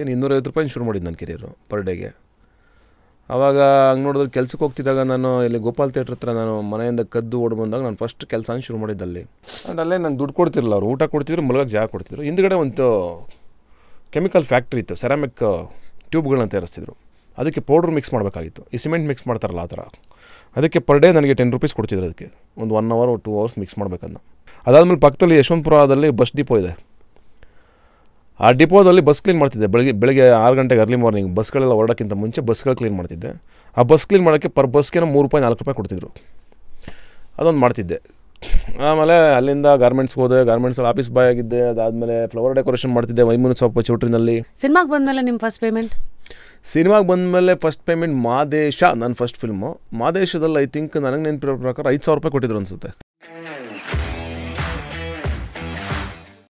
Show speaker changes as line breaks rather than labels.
ಏನು ಇನ್ನೂರೈವತ್ತು ರೂಪಾಯಿ ಶುರು ಮಾಡಿದ್ದು ನನ್ನ ಕೆರಿಯರು ಪರ್ ಡೇಗೆ ಆವಾಗ ಹಂಗೆ ನೋಡಿದ್ರೆ ಕೆಲ್ಸಕ್ಕೆ ಹೋಗ್ತಿದ್ದಾಗ ನಾನು ಇಲ್ಲಿ ಗೋಪಾಲ್ ಥಿಯೇಟ್ರ್ ಹತ್ರ ನಾನು ಮನೆಯಿಂದ ಕದ್ದು ಓಡ್ ಬಂದಾಗ ನಾನು ಫಸ್ಟ್ ಕೆಲಸ ಶುರು ಅಲ್ಲಿ ಆ್ಯಂಡ್ ಅಲ್ಲೇ ನಂಗೆ ದುಡ್ಡು ಕೊಡ್ತಿರಲ್ಲ ಅವರು ಊಟ ಕೊಡ್ತಿದ್ರು ಮಲಗಕ್ಕೆ ಜಾಗ ಕೊಡ್ತಿದ್ರು ಹಿಂದ್ಗಡೆ ಒಂದು ಕೆಮಿಕಲ್ ಫ್ಯಾಕ್ಟ್ರಿ ಇತ್ತು ಸೆರಾಮಿಕ್ ಟ್ಯೂಬ್ಗಳನ್ನ ತಯಾರಿಸ್ತಿದ್ರು ಅದಕ್ಕೆ ಪೌಡ್ರ್ ಮಿಕ್ಸ್ ಮಾಡಬೇಕಾಗಿತ್ತು ಈ ಸಿಮೆಂಟ್ ಮಿಕ್ಸ್ ಮಾಡ್ತಾರಲ್ಲ ಆ ಥರ ಅದಕ್ಕೆ ಪರ್ ಡೇ ನನಗೆ ಟೆನ್ ರುಪೀಸ್ ಕೊಡ್ತಿದ್ರು ಅದಕ್ಕೆ ಒಂದು one hour two hours mix ಮಾಡಬೇಕನ್ನ ಅದಾದಮೇಲೆ ಪಕ್ಕದಲ್ಲಿ ಯಶವಂತಪುರದಲ್ಲಿ ಬಸ್ ಡಿಪೋ ಇದೆ ಆ ಡಿಪೋದಲ್ಲಿ ಬಸ್ ಕ್ಲೀನ್ ಮಾಡ್ತಿದ್ದೆ ಬೆಳಗ್ಗೆ ಬೆಳಗ್ಗೆ ಆರು ಗಂಟೆಗೆ ಅರ್ಲಿ ಮಾರ್ನಿಂಗ್ ಬಸ್ಗಳೆಲ್ಲ ಹೊರಡೋಕ್ಕಿಂತ ಮುಂಚೆ ಬಸ್ಗಳು ಕ್ಲೀನ್ ಮಾಡ್ತಿದ್ದೆ ಆ ಬಸ್ ಕ್ಲೀನ್ ಮಾಡೋಕ್ಕೆ ಪರ್ ಬಸ್ಗೆ ಮೂರು ರೂಪಾಯಿ ನಾಲ್ಕು ರೂಪಾಯಿ ಕೊಡ್ತಿದ್ರು ಅದೊಂದು ಮಾಡ್ತಿದ್ದೆ ಆಮೇಲೆ ಅಲ್ಲಿಂದ ಗಾರ್ಮೆಂಟ್ಸ್ಗೆ ಹೋದೆ ಗಾರ್ಮೆಂಟ್ಸಲ್ಲಿ ಆಫೀಸ್ ಬಾಯ್ ಆಗಿದ್ದೆ ಅದಾದಮೇಲೆ ಫ್ಲವರ್ ಡೆಕೋರೇಷನ್ ಮಾಡ್ತಿದ್ದೆ ವೈಮೂನ್ ಸೊಪ್ಪು ಚೌಟ್ರಿನಲ್ಲಿ
ಸಿನಿಮಾಗೆ ಬಂದಮೇಲೆ ನಿಮ್ಮ ಫಸ್ಟ್ ಪೇಮೆಂಟ್
ಸಿನಿಮಾಗೆ ಬಂದಮೇಲೆ ಫಸ್ಟ್ ಪೇಮೆಂಟ್ ಮಾದೇಶ ನನ್ನ ಫಸ್ಟ್ ಫಿಲ್ಮು ಮಾದೇಶದಲ್ಲಿ ಐ ಥಿಂಕ್ ನನಗೆ ನೆನಪಿರೋ ಪ್ರಕಾರ ಐದು ಸಾವಿರ ರೂಪಾಯಿ ಕೊಟ್ಟಿದ್ರು ಅನಿಸುತ್ತೆ